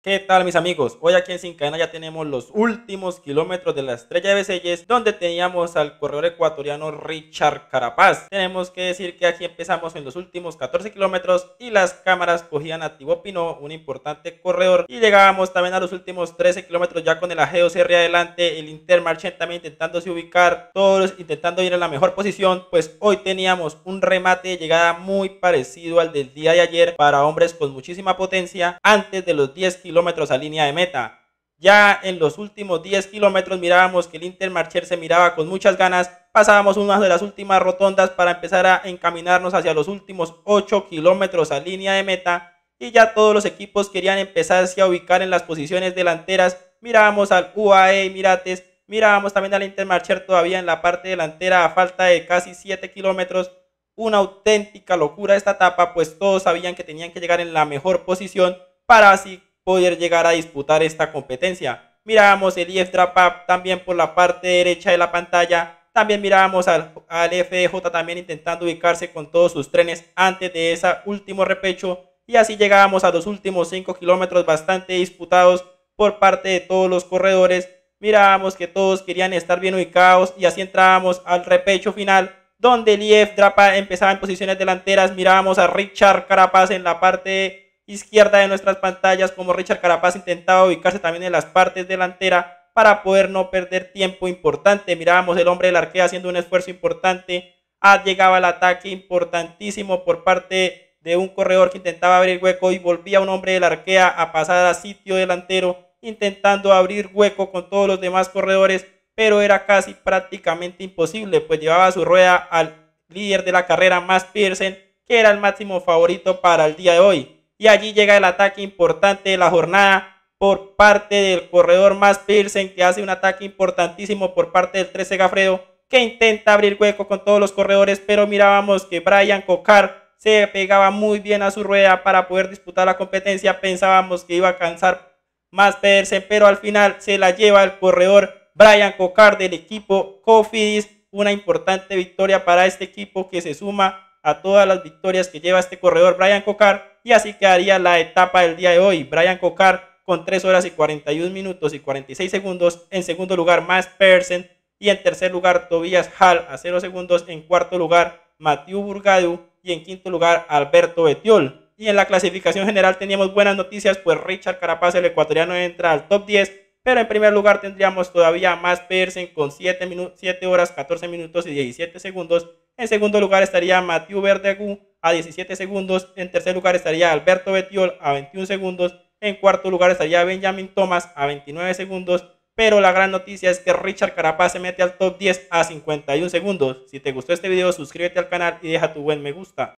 ¿Qué tal mis amigos? Hoy aquí en Sin Cadena ya tenemos los últimos kilómetros de la estrella de Beselles donde teníamos al corredor ecuatoriano Richard Carapaz. Tenemos que decir que aquí empezamos en los últimos 14 kilómetros y las cámaras cogían a Pinot, un importante corredor y llegábamos también a los últimos 13 kilómetros ya con el Ajeo adelante, el Intermarché también intentándose ubicar, todos intentando ir en la mejor posición, pues hoy teníamos un remate de llegada muy parecido al del día de ayer para hombres con muchísima potencia antes de los 10 kilómetros kilómetros a línea de meta. Ya en los últimos 10 kilómetros mirábamos que el Intermarcher se miraba con muchas ganas. Pasábamos unas de las últimas rotondas para empezar a encaminarnos hacia los últimos 8 kilómetros a línea de meta. Y ya todos los equipos querían empezarse a ubicar en las posiciones delanteras. Mirábamos al UAE Emirates, mirábamos también al Intermarcher todavía en la parte delantera a falta de casi 7 kilómetros. Una auténtica locura esta etapa, pues todos sabían que tenían que llegar en la mejor posición para así poder llegar a disputar esta competencia. mirábamos el IF Drapa también por la parte derecha de la pantalla. También mirábamos al, FJ también intentando ubicarse con todos sus trenes antes de ese último repecho. Y así llegábamos a los últimos 5 kilómetros bastante disputados por parte de todos los corredores. Mirábamos que todos querían estar bien ubicados y así entrábamos al repecho final donde el IF Drapa empezaba en posiciones delanteras. Mirábamos a Richard Carapaz en la parte izquierda de nuestras pantallas como Richard Carapaz intentaba ubicarse también en las partes delantera para poder no perder tiempo importante. Mirábamos el hombre del arquea haciendo un esfuerzo importante. Ah, llegaba al ataque importantísimo por parte de un corredor que intentaba abrir hueco y volvía un hombre del arquea a pasar a sitio delantero intentando abrir hueco con todos los demás corredores, pero era casi prácticamente imposible, pues llevaba su rueda al líder de la carrera, Max Pearson, que era el máximo favorito para el día de hoy y allí llega el ataque importante de la jornada por parte del corredor más Persen que hace un ataque importantísimo por parte del 13 Gafredo que intenta abrir hueco con todos los corredores pero mirábamos que Brian Cocar se pegaba muy bien a su rueda para poder disputar la competencia pensábamos que iba a cansar más Persen pero al final se la lleva el corredor Brian Cocar del equipo Cofidis una importante victoria para este equipo que se suma todas las victorias que lleva este corredor Brian Cocar y así quedaría la etapa del día de hoy. Brian Cocar con 3 horas y 41 minutos y 46 segundos. En segundo lugar, Max Persen. Y en tercer lugar, Tobias Hall a 0 segundos. En cuarto lugar, Mathieu Burgadu. Y en quinto lugar, Alberto Betiol. Y en la clasificación general teníamos buenas noticias, pues Richard Carapaz, el ecuatoriano, entra al top 10. Pero en primer lugar tendríamos todavía más Persen con 7, 7 horas, 14 minutos y 17 segundos. En segundo lugar estaría Mathieu Verdegu a 17 segundos. En tercer lugar estaría Alberto Betiol a 21 segundos. En cuarto lugar estaría Benjamin Thomas a 29 segundos. Pero la gran noticia es que Richard Carapaz se mete al top 10 a 51 segundos. Si te gustó este video, suscríbete al canal y deja tu buen me gusta.